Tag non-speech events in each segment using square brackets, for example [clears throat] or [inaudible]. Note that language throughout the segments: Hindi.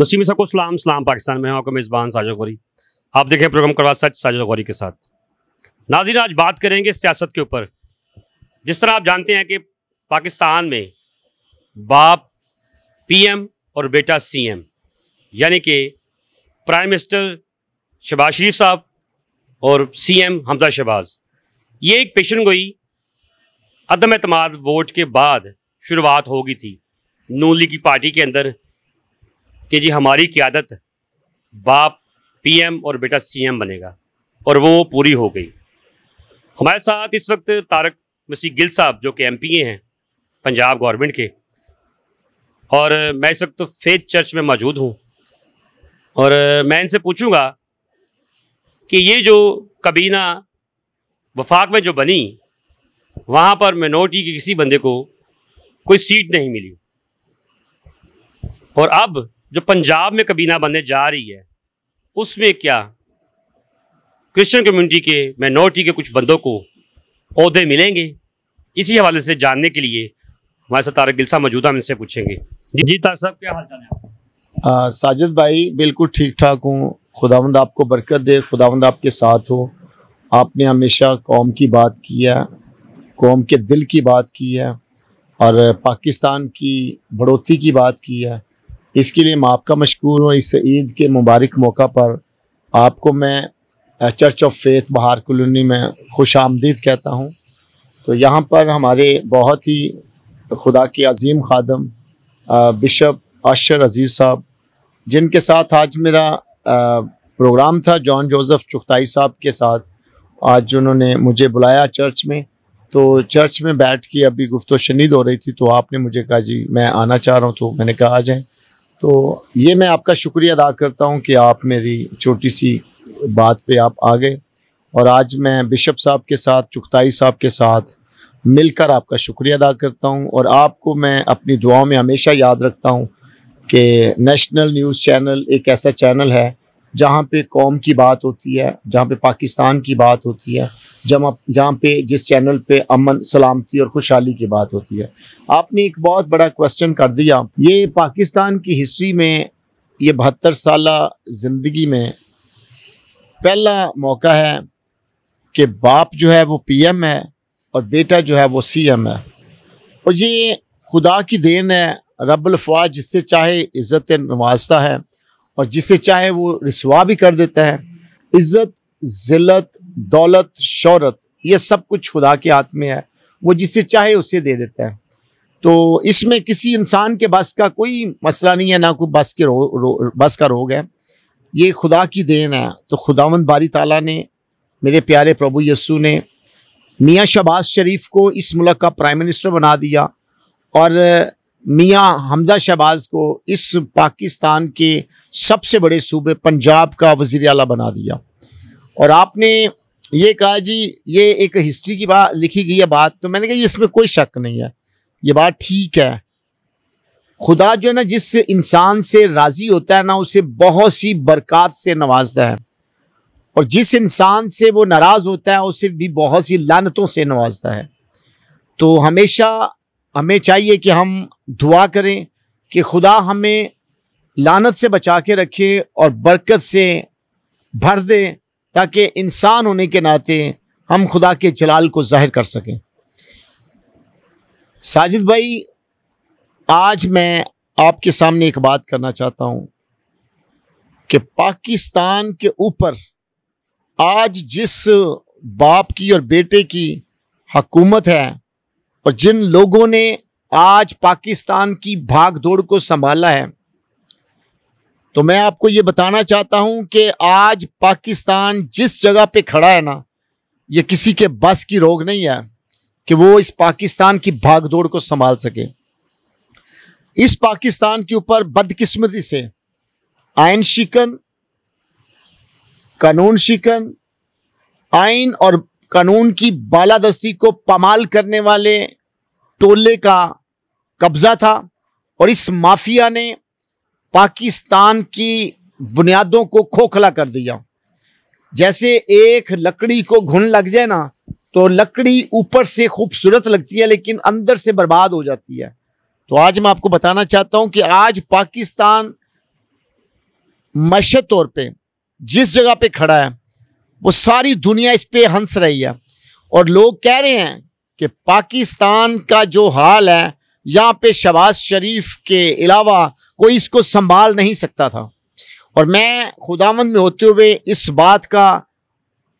नसीम सबको सलाम सलाम पाकिस्तान में आपका मेज़बान साजा गौरी आप देखें प्रोग्राम करवा सच साजा गौरी के साथ नाजिर आज बात करेंगे सियासत के ऊपर जिस तरह आप जानते हैं कि पाकिस्तान में बाप पीएम और बेटा सीएम यानी कि प्राइम मिनिस्टर शहबाज शरीफ साहब और सीएम हमजा शहबाज ये एक पेशन गोई अदम अतमाद वोट के बाद शुरुआत होगी थी नूली की पार्टी के अंदर कि जी हमारी क्यादत बाप पीएम और बेटा सीएम बनेगा और वो पूरी हो गई हमारे साथ इस वक्त तारक मसीह गिल साहब जो कि एमपीए हैं पंजाब गवर्नमेंट के और मैं इस वक्त फेथ चर्च में मौजूद हूँ और मैं इनसे पूछूंगा कि ये जो कबीना वफाक में जो बनी वहाँ पर मेनोरिटी के किसी बंदे को कोई सीट नहीं मिली और अब जो पंजाब में कबीना बनने जा रही है उसमें क्या क्रिश्चियन कम्युनिटी के माइनॉरिटी के कुछ बंदों को अहदे मिलेंगे इसी हवाले से जानने के लिए हमारे साथ तारक गिलसा मौजूदा इनसे पूछेंगे जी जी तारक साहब क्या हाल चाल है साजिद भाई बिल्कुल ठीक ठाक हूँ खुदावंद आपको बरकत दे खुदावंद आपके साथ हो आपने हमेशा कौम की बात की है कौम के दिल की बात की है और पाकिस्तान की बढ़ोतरी की बात की है इसके लिए मैं आपका मशहूर हूँ इस ईद के मुबारक मौका पर आपको मैं church of faith Bahar colony में खुश आमदीद कहता हूँ तो यहाँ पर हमारे बहुत ही खुदा के अजीम खादम बिशप अशर अजीज़ साहब जिनके साथ आज मेरा प्रोग्राम था जॉन जोसेफ चुगताई साहब के साथ आज उन्होंने मुझे बुलाया चर्च में तो चर्च में बैठ के अभी गुफ्त शनीद हो रही थी तो आपने मुझे कहा जी मैं आना चाह रहा हूँ तो मैंने कहा आ जाएँ तो ये मैं आपका शुक्रिया अदा करता हूँ कि आप मेरी छोटी सी बात पे आप आ गए और आज मैं बिशप साहब के साथ चुगताई साहब के साथ मिलकर आपका शुक्रिया अदा करता हूँ और आपको मैं अपनी दुआओं में हमेशा याद रखता हूँ कि नेशनल न्यूज़ चैनल एक ऐसा चैनल है जहाँ पे कौम की बात होती है जहाँ पे पाकिस्तान की बात होती है जहाँ जहाँ पे जिस चैनल पे अमन सलामती और खुशहाली की बात होती है आपने एक बहुत बड़ा क्वेश्चन कर दिया ये पाकिस्तान की हिस्ट्री में ये बहत्तर साल ज़िंदगी में पहला मौका है कि बाप जो है वो पीएम है और बेटा जो है वो सीएम है और ये खुदा की देन है रबलफवा जिससे चाहे इज़्ज़त नवाजता है और जिसे चाहे वो रिसवा भी कर देता है इज्जत जिलत दौलत शहरत ये सब कुछ खुदा के हाथ में है वो जिसे चाहे उसे दे देता है तो इसमें किसी इंसान के बस का कोई मसला नहीं है ना कोई बस के रो, रो बस का रोग है ये खुदा की देन है तो खुदावंद बारी ताला ने मेरे प्यारे प्रभु यस्सू ने मियाँ शबाज शरीफ को इस मुल्क का प्राइम मिनिस्टर बना दिया और मियाँ हमजा शहबाज को इस पाकिस्तान के सबसे बड़े सूबे पंजाब का वजीर अला बना दिया और आपने ये कहा जी ये एक हिस्ट्री की बात लिखी गई है बात तो मैंने कहा इसमें कोई शक नहीं है ये बात ठीक है खुदा जो है ना जिस इंसान से राज़ी होता है ना उसे बहुत सी बरक़ात से नवाजता है और जिस इंसान से वो नाराज़ होता है उसे भी बहुत सी लानतों से नवाजता है तो हमेशा हमें चाहिए कि हम दुआ करें कि खुदा हमें लानत से बचा के रखे और बरकत से भर दे ताकि इंसान होने के नाते हम खुदा के जलाल को जाहिर कर सकें साजिद भाई आज मैं आपके सामने एक बात करना चाहता हूं कि पाकिस्तान के ऊपर आज जिस बाप की और बेटे की हकूमत है और जिन लोगों ने आज पाकिस्तान की भागदौड़ को संभाला है तो मैं आपको ये बताना चाहता हूं कि आज पाकिस्तान जिस जगह पे खड़ा है ना ये किसी के बस की रोग नहीं है कि वो इस पाकिस्तान की भागदौड़ को संभाल सके इस पाकिस्तान के ऊपर बदकिस्मती से आयन शिकन कानून शिकन आइन और कानून की बालादस्ती को पमाल करने वाले टोले का कब्जा था और इस माफिया ने पाकिस्तान की बुनियादों को खोखला कर दिया जैसे एक लकड़ी को घुन लग जाए ना तो लकड़ी ऊपर से खूबसूरत लगती है लेकिन अंदर से बर्बाद हो जाती है तो आज मैं आपको बताना चाहता हूं कि आज पाकिस्तान मशत तौर पे जिस जगह पे खड़ा है वो सारी दुनिया इस पर हंस रही है और लोग कह रहे हैं कि पाकिस्तान का जो हाल है यहाँ पे शबाज शरीफ के अलावा कोई इसको संभाल नहीं सकता था और मैं खुदावंद में होते हुए इस बात का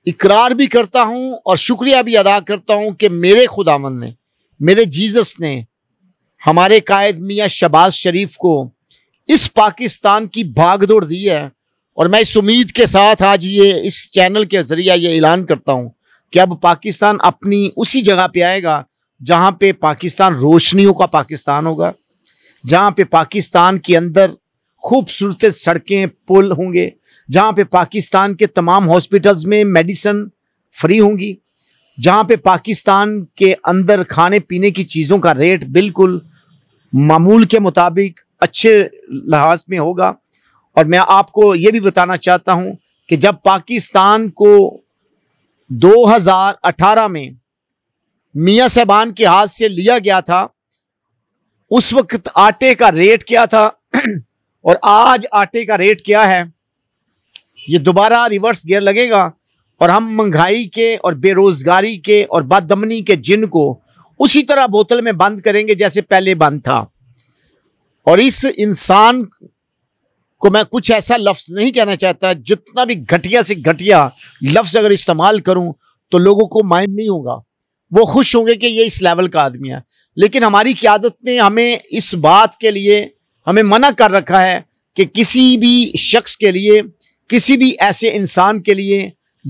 इकरार भी करता हूँ और शुक्रिया भी अदा करता हूँ कि मेरे खुदावंद ने मेरे जीसस ने हमारे कायद मियाँ शबाज शरीफ को इस पाकिस्तान की भागदौड़ दी है और मैं इस उम्मीद के साथ आज ये इस चैनल के ज़रिए ये ऐलान करता हूँ कि अब पाकिस्तान अपनी उसी जगह पे आएगा जहाँ पे पाकिस्तान रोशनियों का पाकिस्तान होगा जहाँ पे पाकिस्तान के अंदर खूबसूरत सड़कें पुल होंगे जहाँ पे पाकिस्तान के तमाम हॉस्पिटल्स में मेडिसन फ्री होंगी जहाँ पे पाकिस्तान के अंदर खाने पीने की चीज़ों का रेट बिल्कुल मामूल के मुताबिक अच्छे लिहाज में होगा और मैं आपको ये भी बताना चाहता हूं कि जब पाकिस्तान को 2018 में मियाँ साहबान के हाथ से लिया गया था उस वक्त आटे का रेट क्या था [clears throat] और आज आटे का रेट क्या है ये दोबारा रिवर्स गियर लगेगा और हम महंगाई के और बेरोज़गारी के और बदमनी के जिन को उसी तरह बोतल में बंद करेंगे जैसे पहले बंद था और इस इंसान को मैं कुछ ऐसा लफ्ज नहीं कहना चाहता जितना भी घटिया से घटिया लफ्ज अगर इस्तेमाल करूं तो लोगों को माइंड नहीं होगा वो खुश होंगे कि ये इस लेवल का आदमी है लेकिन हमारी क्यादत ने हमें इस बात के लिए हमें मना कर रखा है कि किसी भी शख्स के लिए किसी भी ऐसे इंसान के लिए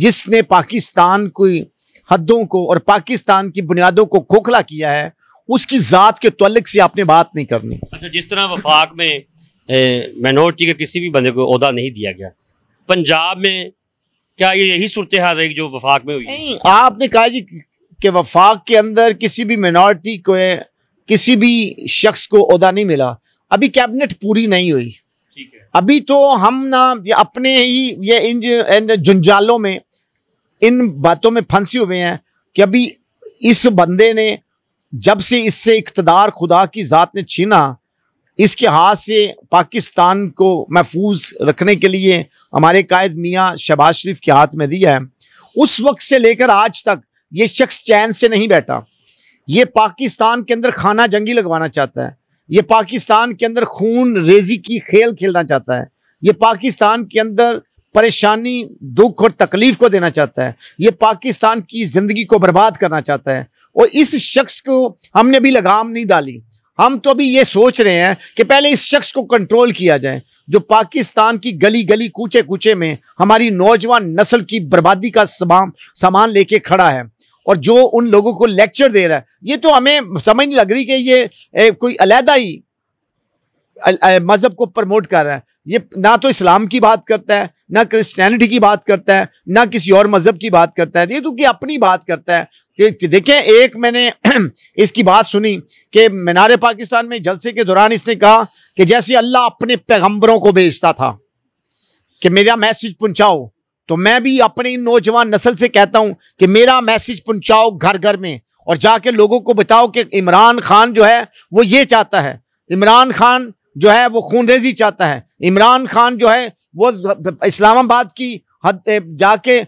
जिसने पाकिस्तान की हदों को और पाकिस्तान की बुनियादों को खोखला किया है उसकी ज़ात के तलक से आपने बात नहीं करनी अच्छा जिस तरह वफाक में माइनॉरिटी के किसी भी बंदे को अहदा नहीं दिया गया पंजाब में क्या ये यही सूरत हाल रही जो वफाक में हुई नहीं आपने कहा जी कि वफाक के अंदर किसी भी माइनॉरिटी को किसी भी शख्स को अहदा नहीं मिला अभी कैबिनेट पूरी नहीं हुई अभी तो हम ना अपने ही ये इन जंजालों में इन बातों में फंसे हुए हैं कि अभी इस बंदे ने जब से इससे इकतदार खुदा की ज़ात ने छीना इसके हाथ से पाकिस्तान को महफूज रखने के लिए हमारे कायद मियाँ शहबाज शरीफ के हाथ में दिया है उस वक्त से लेकर आज तक ये शख्स चैन से नहीं बैठा ये पाकिस्तान के अंदर खाना जंगी लगवाना चाहता है ये पाकिस्तान के अंदर खून रेजी की खेल खेलना चाहता है ये पाकिस्तान के अंदर परेशानी दुख और तकलीफ को देना चाहता है ये पाकिस्तान की ज़िंदगी को बर्बाद करना चाहता है और इस शख्स को हमने भी लगाम नहीं डाली हम तो अभी ये सोच रहे हैं कि पहले इस शख्स को कंट्रोल किया जाए जो पाकिस्तान की गली गली कूचे कूचे में हमारी नौजवान नस्ल की बर्बादी का सामान सामान लेके खड़ा है और जो उन लोगों को लेक्चर दे रहा है ये तो हमें समझ नहीं लग रही कि ये ए, कोई अलहदा ही मज़हब को प्रमोट कर रहा है ये ना तो इस्लाम की बात करता है ना क्रिश्चियनिटी की बात करता है ना किसी और मज़हब की बात करता है ये तो कि अपनी बात करता है देखें एक मैंने [clears throat] इसकी बात सुनी कि मीनार पाकिस्तान में जलसे के दौरान इसने कहा कि जैसे अल्लाह अपने पैगम्बरों को भेजता था कि मेरा मैसेज पहुँचाओ तो मैं भी अपनी नौजवान नस्ल से कहता हूँ कि मेरा मैसेज पहुँचाओ घर घर में और जाके लोगों को बताओ कि इमरान खान जो है वो ये चाहता है इमरान खान जो है वो खूनरेजी चाहता है इमरान खान जो है वो इस्लामाबाद की हद जाके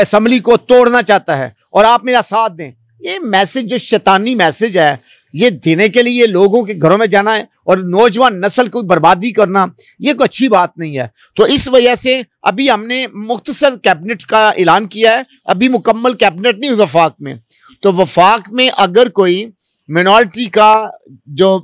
असम्बली को तोड़ना चाहता है और आप मेरा साथ दें ये मैसेज जो शैतानी मैसेज है ये देने के लिए लोगों के घरों में जाना है और नौजवान नस्ल को बर्बादी करना ये कोई अच्छी बात नहीं है तो इस वजह से अभी हमने मुख्तसर कैबिनेट का ऐलान किया है अभी मुकम्मल कैबिनेट नहीं हुई वफाक में तो वफाक में अगर कोई मिनॉरिटी का जो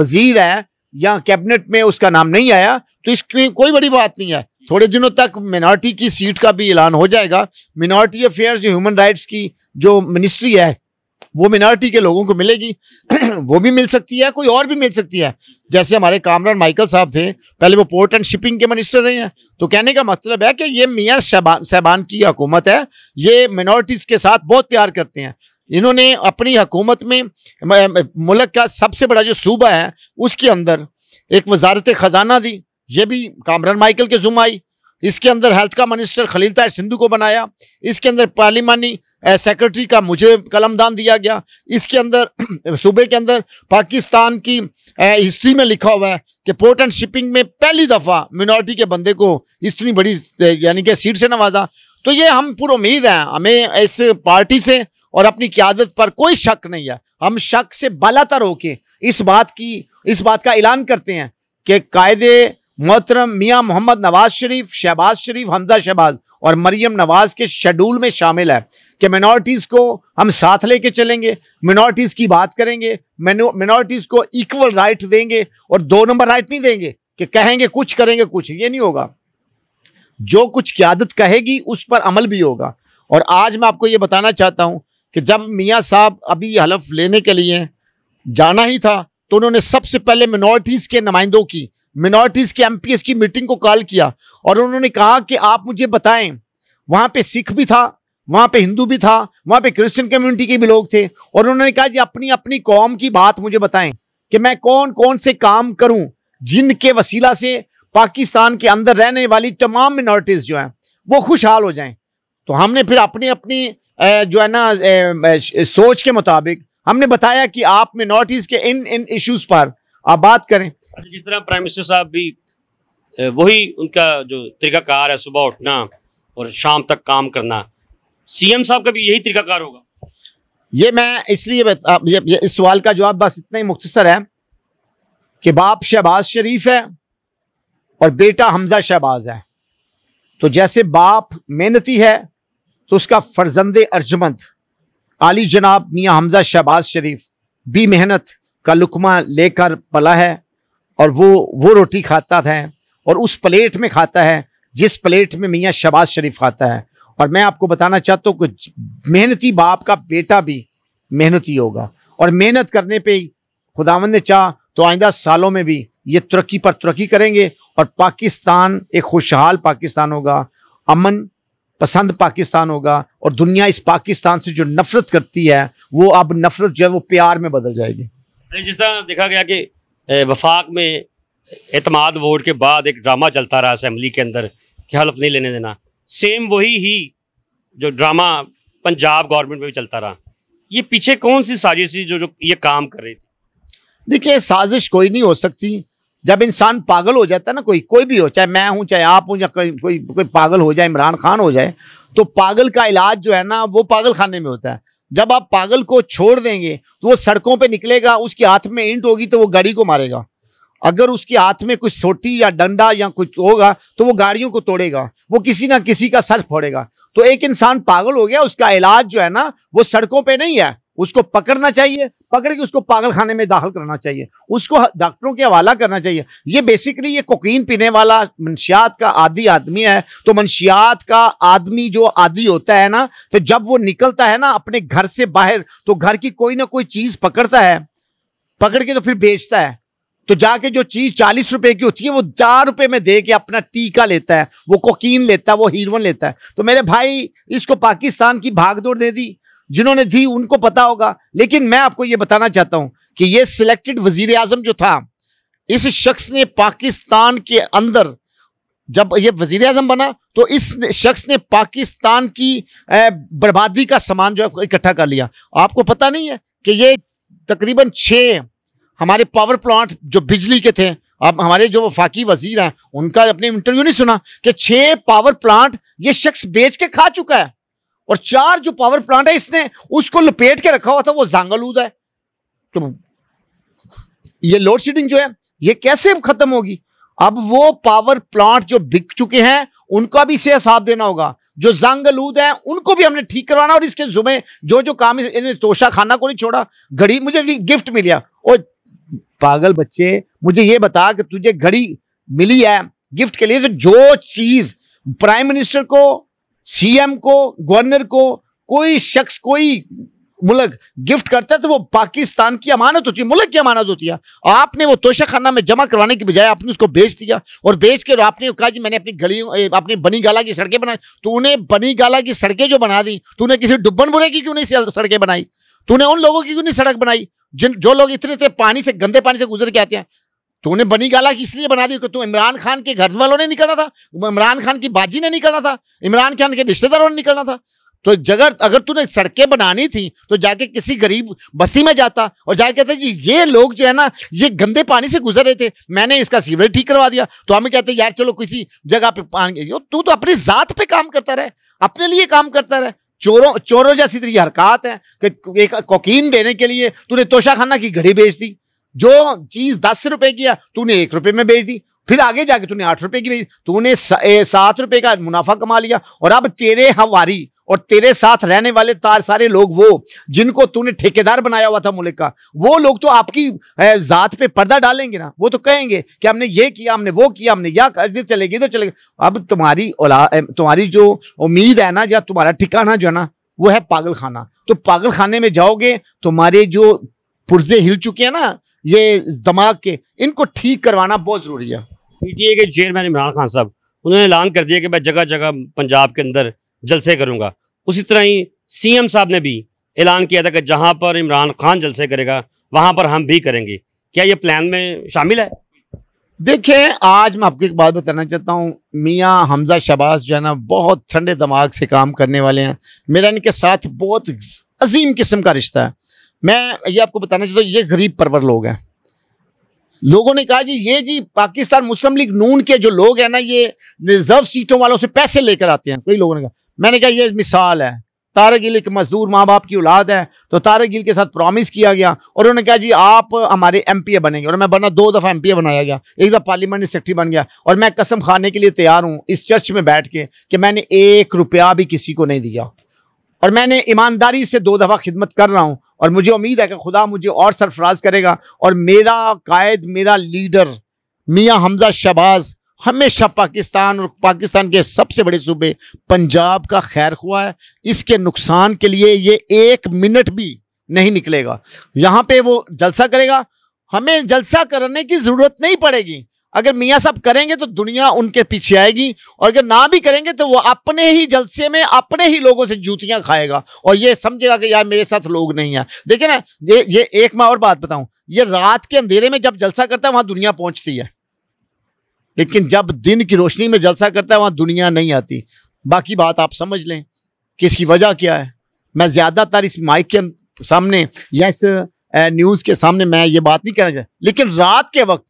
वजीर है या कैबिनेट में उसका नाम नहीं आया तो इसमें कोई बड़ी बात नहीं है थोड़े दिनों तक मिनॉरिटी की सीट का भी ऐलान हो जाएगा मिनॉरिटी अफेयर्स जो ह्यूमन राइट्स की जो मिनिस्ट्री है वो मिनॉरिटी के लोगों को मिलेगी [clears throat] वो भी मिल सकती है कोई और भी मिल सकती है जैसे हमारे कामरान माइकल साहब थे पहले वो पोर्ट एंड शिपिंग के मिनिस्टर रहे हैं तो कहने का मतलब है कि ये मियाँ सहबान की हुकूमत है ये मिनॉरिटीज़ के साथ बहुत प्यार करते हैं इन्होंने अपनी हकूमत में मुल्क का सबसे बड़ा जो सूबा है उसके अंदर एक वजारत ख़जाना दी ये भी कामरान माइकल के जुम्मा आई इसके अंदर हेल्थ का मिनिस्टर खलील तार सिंधु को बनाया इसके अंदर पार्लिमानी सेक्रेटरी का मुझे कलमदान दिया गया इसके अंदर [clears throat] सूबे के अंदर पाकिस्तान की हिस्ट्री में लिखा हुआ है कि पोर्ट एंड शिपिंग में पहली दफ़ा मिनोरिटी के बंदे को इतनी बड़ी यानी कि सीट से नवाजा तो ये हम पुरुद हैं हमें इस पार्टी से और अपनी क्यादत पर कोई शक नहीं है हम शक से बलातर होके इस बात की इस बात का ऐलान करते हैं कि कायदे मोहतरम मियाँ मोहम्मद नवाज शरीफ शहबाज शरीफ हमजा शहबाज और मरीम नवाज के शेड्यूल में शामिल है कि मिनॉरिटीज़ को हम साथ लेके चलेंगे मिनॉरिटीज़ की बात करेंगे मिनॉरिटीज़ को इक्वल राइट देंगे और दो नंबर राइट नहीं देंगे कि कहेंगे कुछ करेंगे कुछ ये नहीं होगा जो कुछ क्यादत कहेगी उस पर अमल भी होगा और आज मैं आपको ये बताना चाहता हूँ कि जब मियाँ साहब अभी हलफ लेने के लिए जाना ही था तो उन्होंने सबसे पहले मिनोरिटीज़ के नुमाइंदों की मिनोरिटीज़ के एमपीएस की मीटिंग को कॉल किया और उन्होंने कहा कि आप मुझे बताएं वहाँ पे सिख भी था वहाँ पे हिंदू भी था वहाँ पे क्रिश्चियन कम्युनिटी के भी लोग थे और उन्होंने कहा कि अपनी अपनी कौम की बात मुझे बताएं कि मैं कौन कौन से काम करूं जिनके वसीला से पाकिस्तान के अंदर रहने वाली तमाम मिनोरिटीज़ जो हैं वो खुशहाल हो जाएं तो हमने फिर अपनी अपनी जो है ना सोच के मुताबिक हमने बताया कि आप में नॉर्थ ईस्ट के इन इन इश्यूज पर आप बात करें अच्छा, जिस तरह प्राइम मिनिस्टर साहब भी वही उनका जो तरीकाकार है सुबह उठना और शाम तक काम करना सीएम साहब का भी यही तरीकाकार होगा ये मैं इसलिए इस सवाल का जवाब बस इतना ही मुख्तसर है कि बाप शहबाज शरीफ है और बेटा हमजा शहबाज है तो जैसे बाप मेहनती है तो उसका फर्जंद अर्जमंद आली जनाब मियाँ हमजा शहबाज शरीफ भी मेहनत का लुकमा लेकर पला है और वो वो रोटी खाता था और उस प्लेट में खाता है जिस प्लेट में मियाँ शहबाज शरीफ खाता है और मैं आपको बताना चाहता हूँ कि मेहनती बाप का बेटा भी मेहनती होगा और मेहनत करने पे खुदावन ने चाह तो आइंदा सालों में भी ये तरक्की पर तरक्की करेंगे और पाकिस्तान एक खुशहाल पाकिस्तान होगा अमन पसंद पाकिस्तान होगा और दुनिया इस पाकिस्तान से जो नफरत करती है वो अब नफरत जो है वो प्यार में बदल जाएगी जिस तरह देखा गया कि वफाक में एतमाद वोट के बाद एक ड्रामा चलता रहा असम्बली के अंदर कि हल्फ नहीं लेने देना सेम वही ही जो ड्रामा पंजाब गवर्नमेंट में भी चलता रहा ये पीछे कौन सी साजिश थी जो जो ये काम कर रही थी देखिए साजिश कोई नहीं हो सकती जब इंसान पागल हो जाता है ना कोई कोई भी हो चाहे मैं हूँ चाहे आप हूँ या कोई कोई कोई पागल हो जाए इमरान खान हो जाए तो पागल का इलाज जो है ना वो पागल खाने में होता है जब आप पागल को छोड़ देंगे तो वो सड़कों पे निकलेगा उसके हाथ में इंट होगी तो वो गाड़ी को मारेगा अगर उसके हाथ में कुछ सोटी या डंडा या कुछ होगा तो वो गाड़ियों को तोड़ेगा वो किसी ना किसी का सर फोड़ेगा तो एक इंसान पागल हो गया उसका इलाज जो है ना वो सड़कों पर नहीं है उसको पकड़ना चाहिए पकड़ के उसको पागल खाने में दाखिल करना चाहिए उसको डॉक्टरों के हवाला करना चाहिए ये बेसिकली ये कोकीन पीने वाला मनशियात का आदि आदमी है तो मनशियात का आदमी जो आदि होता है ना तो जब वो निकलता है ना अपने घर से बाहर तो घर की कोई ना कोई चीज़ पकड़ता है पकड़ के तो फिर बेचता है तो जाके जो चीज चालीस रुपए की होती है वो चार रुपए में दे के अपना टीका लेता है वो कोकीन लेता है वो हीरोन लेता है तो मेरे भाई इसको पाकिस्तान की भागदौड़ दे दी जिन्होंने दी उनको पता होगा लेकिन मैं आपको ये बताना चाहता हूं कि ये सिलेक्टेड वजीर आजम जो था इस शख्स ने पाकिस्तान के अंदर जब ये वजीर अजम बना तो इस शख्स ने पाकिस्तान की बर्बादी का सामान जो है इकट्ठा कर लिया आपको पता नहीं है कि ये तकरीबन छः हमारे पावर प्लांट जो बिजली के थे अब हमारे जो वफाकी वजीर हैं उनका अपने इंटरव्यू नहीं सुना कि छः पावर प्लांट ये शख्स बेच के खा चुका है और चार जो पावर प्लांट है इसने उसको लपेट के रखा हुआ था वो जांगलूद है तो ये लोड शेडिंग जो है ये कैसे खत्म होगी अब वो पावर प्लांट जो बिक चुके हैं उनका भी इसे हिसाब देना होगा जो जंगलूद है उनको भी हमने ठीक करवाना और इसके जुमे जो जो काम इन्हें तोशा खाना को नहीं छोड़ा घड़ी मुझे गिफ्ट मिलिया और पागल बच्चे मुझे ये बता कि तुझे घड़ी मिली है गिफ्ट के लिए तो जो चीज प्राइम मिनिस्टर को सीएम को गवर्नर को कोई शख्स कोई मुलक गिफ्ट करता है तो वो पाकिस्तान की अमानत होती है मुलक की अमानत होती है आपने वो तोशा खाना में जमा करवाने के बजाय आपने उसको बेच दिया और बेच कर आपने कहा जी मैंने अपनी गलियों अपनी बनी गाला की सड़कें बनाई तो उन्हें बनी गाला की सड़कें जो बना दी तूने तो किसी डुब्बन बुरे की क्यों नहीं सड़कें बनाई तूने तो उन लोगों की क्यों नहीं सड़क बनाई जिन जो लोग इतने इतने पानी से गंदे पानी से गुजर के आते हैं तूने बनी गाला इसलिए बना दी तू इमरान खान के घर वालों ने निकलना था इमरान खान की बाजी ने निकलना था इमरान खान के रिश्तेदारों ने निकलना था तो जगह अगर तूने सड़कें बनानी थी तो जाके किसी गरीब बस्ती में जाता और जाके कहते जी ये लोग जो है ना ये गंदे पानी से गुजर रहे थे मैंने इसका सीवरेज ठीक करवा दिया तो हमें कहते यार चलो किसी जगह पे पानी तू तो अपनी जात पे काम करता रहे अपने लिए काम करता रहे चोरों चोरों जैसी तेरी हरकत है कि एक कोकीन देने के लिए तूने तोशाखाना की घड़ी बेच दी जो चीज दस रुपए की है तूने एक रुपए में बेच दी फिर आगे जाके तूने आठ रुपए की दी तूने सात रुपए का मुनाफा कमा लिया और अब तेरे हवारी और तेरे साथ रहने वाले तार सारे लोग वो जिनको तूने ठेकेदार बनाया हुआ था मुल्क का वो लोग तो आपकी जात पे पर्दा डालेंगे ना वो तो कहेंगे कि हमने ये किया हमने वो किया हमने या इधर चलेगी इधर चलेगी अब तुम्हारी औला तुम्हारी जो उम्मीद है ना या तुम्हारा ठिकाना जो है ना वो है पागल खाना तो पागल खाने में जाओगे तुम्हारे जो पुर्जे हिल चुके हैं ना ये दिमाग के इनको ठीक करवाना बहुत ज़रूरी है पीटीए के चेयरमैन इमरान खान साहब उन्होंने ऐलान कर दिया कि मैं जगह जगह पंजाब के अंदर जलसे करूँगा उसी तरह ही सीएम साहब ने भी ऐलान किया था कि जहाँ पर इमरान खान जलसे करेगा वहाँ पर हम भी करेंगे क्या ये प्लान में शामिल है देखिए आज मैं आपको एक बात बताना चाहता हूँ मियाँ हमजा शबाज जो है ना बहुत ठंडे दिमाग से काम करने वाले हैं मेरा इनके साथ बहुत अजीम किस्म का रिश्ता है मैं ये आपको बताना चाहता हूँ ये गरीब परवर लोग हैं लोगों ने कहा जी ये जी पाकिस्तान मुस्लिम लीग नून के जो लोग हैं ना ये रिजर्व सीटों वालों से पैसे लेकर आते हैं कई लोगों ने कहा मैंने कहा ये मिसाल है तारे गिल एक मजदूर माँ बाप की औलाद है तो तारे गिल के साथ प्रॉमिस किया गया और उन्होंने कहा जी आप हमारे एम पी ए बनेंगे और मैं बना दो दफ़ा एम पी ए बनाया गया एक दफ़ा पार्लियामेंट सेक्रेटरी बन गया और मैं कसम खाने के लिए तैयार हूँ इस चर्च में बैठ के कि मैंने एक रुपया भी किसी को नहीं दिया और मैंने ईमानदारी से दो दफ़ा खिदमत कर रहा हूँ और मुझे उम्मीद है कि खुदा मुझे और सरफराज करेगा और मेरा कायद मेरा लीडर मियाँ हमजा शहबाज हमेशा पाकिस्तान और पाकिस्तान के सबसे बड़े सूबे पंजाब का खैर हुआ है इसके नुकसान के लिए ये एक मिनट भी नहीं निकलेगा यहाँ पे वो जलसा करेगा हमें जलसा करने की ज़रूरत नहीं पड़ेगी अगर मियाँ साहब करेंगे तो दुनिया उनके पीछे आएगी और अगर ना भी करेंगे तो वो अपने ही जलसे में अपने ही लोगों से जूतियाँ खाएगा और ये समझेगा कि यार मेरे साथ लोग नहीं हैं देखिए ना ये ये एक मैं और बात बताऊँ ये रात के अंधेरे में जब जलसा करता है वहाँ दुनिया पहुँचती है लेकिन जब दिन की रोशनी में जलसा करता है वहाँ दुनिया नहीं आती बाकी बात आप समझ लें कि इसकी वजह क्या है मैं ज़्यादातर इस माइक के सामने या इस न्यूज़ के सामने मैं ये बात नहीं करना चाहता लेकिन रात के वक्त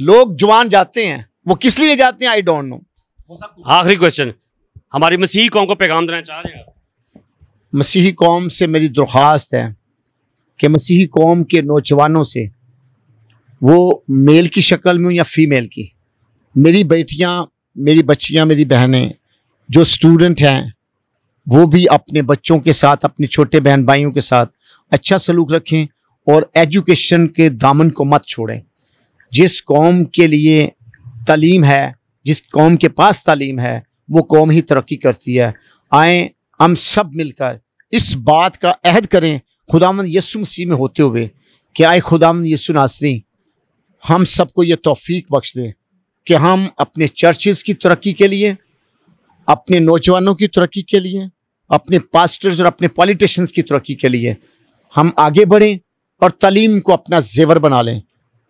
लोग जवान जाते हैं वो किस लिए जाते हैं आई डोंट नो आखिरी क्वेश्चन हमारी मसीही कौम को पैगाम देना चाह रहे हैं मसीही कौम से मेरी दरख्वास्त है कि मसीही कौम के नौजवानों से वो मेल की शक्ल में या फीमेल की मेरी बेटियाँ मेरी बच्चियाँ मेरी बहनें जो स्टूडेंट हैं वो भी अपने बच्चों के साथ अपने छोटे बहन भाइयों के साथ अच्छा सलूक रखें और एजुकेशन के दामन को मत छोड़ें जिस कौम के लिए तलीम है जिस कौम के पास तलीम है वो कौम ही तरक्की करती है आए हम सब मिलकर इस बात का अहद करें खुदामन यसु मसीह में होते हुए कि आए खुदामन यसु नासरी हम सबको ये तोफ़ी बख्श दें कि हम अपने चर्चेज़ की तरक्की के लिए अपने नौजवानों की तरक्की के लिए अपने पास्टर्स और अपने पॉलिटिशन्स की तरक्की के लिए हम आगे बढ़ें और तलीम को अपना जेवर बना लें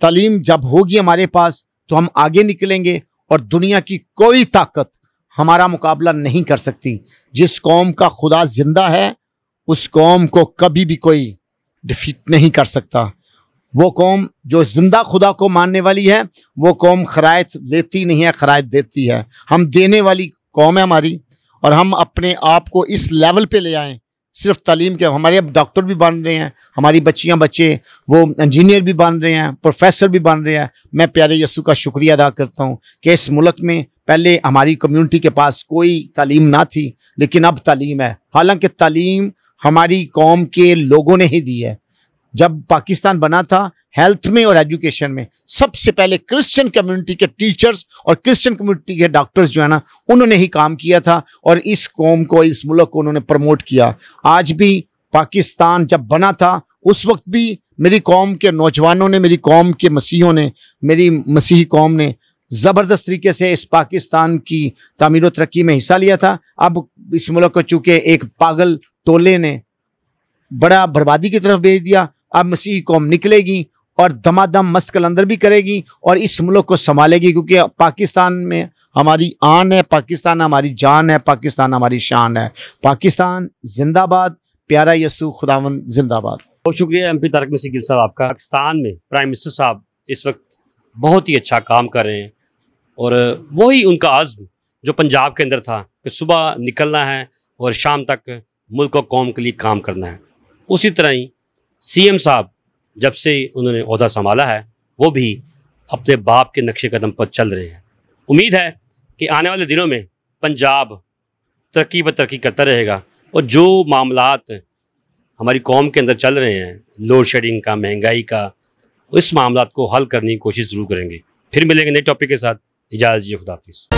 तालीम जब होगी हमारे पास तो हम आगे निकलेंगे और दुनिया की कोई ताकत हमारा मुकाबला नहीं कर सकती जिस कौम का खुदा जिंदा है उस कौम को कभी भी कोई डिफीट नहीं कर सकता वो कौम जो जिंदा खुदा को मानने वाली है वो कौम खरायत लेती नहीं है खरायत देती है हम देने वाली कौम है हमारी और हम अपने आप को इस लेवल पे ले आएं सिर्फ तालीम के हमारे अब डॉक्टर भी बन रहे हैं हमारी बच्चियां बच्चे वो इंजीनियर भी बन रहे हैं प्रोफेसर भी बन रहे हैं मैं प्यारे यसु का शुक्रिया अदा करता हूँ कि इस मुल्क में पहले हमारी कम्युनिटी के पास कोई तालीम ना थी लेकिन अब तालीम है हालांकि तालीम हमारी कौम के लोगों ने ही दी है जब पाकिस्तान बना था हेल्थ में और एजुकेशन में सबसे पहले क्रिश्चियन कम्युनिटी के टीचर्स और क्रिश्चियन कम्युनिटी के डॉक्टर्स जो है ना उन्होंने ही काम किया था और इस कौम को इस मुल्क को उन्होंने प्रमोट किया आज भी पाकिस्तान जब बना था उस वक्त भी मेरी कौम के नौजवानों ने मेरी कौम के मसीहों ने मेरी मसीही कौम ने ज़बरदस्त तरीके से इस पाकिस्तान की तमीर तरक्की में हिस्सा लिया था अब इस मुल्क को चूँकि एक पागल टोले ने बड़ा बर्बादी की तरफ भेज दिया अब मसीह कौम निकलेगी और दमादम मस्त कलंदर भी करेगी और इस मुल्क को संभालेगी क्योंकि पाकिस्तान में हमारी आन है पाकिस्तान हमारी जान है पाकिस्तान हमारी शान है पाकिस्तान जिंदाबाद प्यारा यसू खुदावन जिंदाबाद बहुत शुक्रिया एम पी तारक मसी गिल साहब आपका पाकिस्तान में प्राइम मिनिस्टर साहब इस वक्त बहुत ही अच्छा काम कर रहे हैं और वही उनका आज़म जो पंजाब के अंदर था कि सुबह निकलना है और शाम तक मुल्क और कौम के लिए काम करना है उसी तरह ही सीएम साहब जब से उन्होंने अहदा संभाला है वो भी अपने बाप के नक्शे कदम पर चल रहे हैं उम्मीद है कि आने वाले दिनों में पंजाब तरक्की पर तरक्की करता रहेगा और जो मामला हमारी कौम के अंदर चल रहे हैं लोड शेडिंग का महंगाई का इस मामला को हल करने की कोशिश ज़रूर करेंगे फिर मिलेंगे नए टॉपिक के साथ इजाज़त खुदाफिज़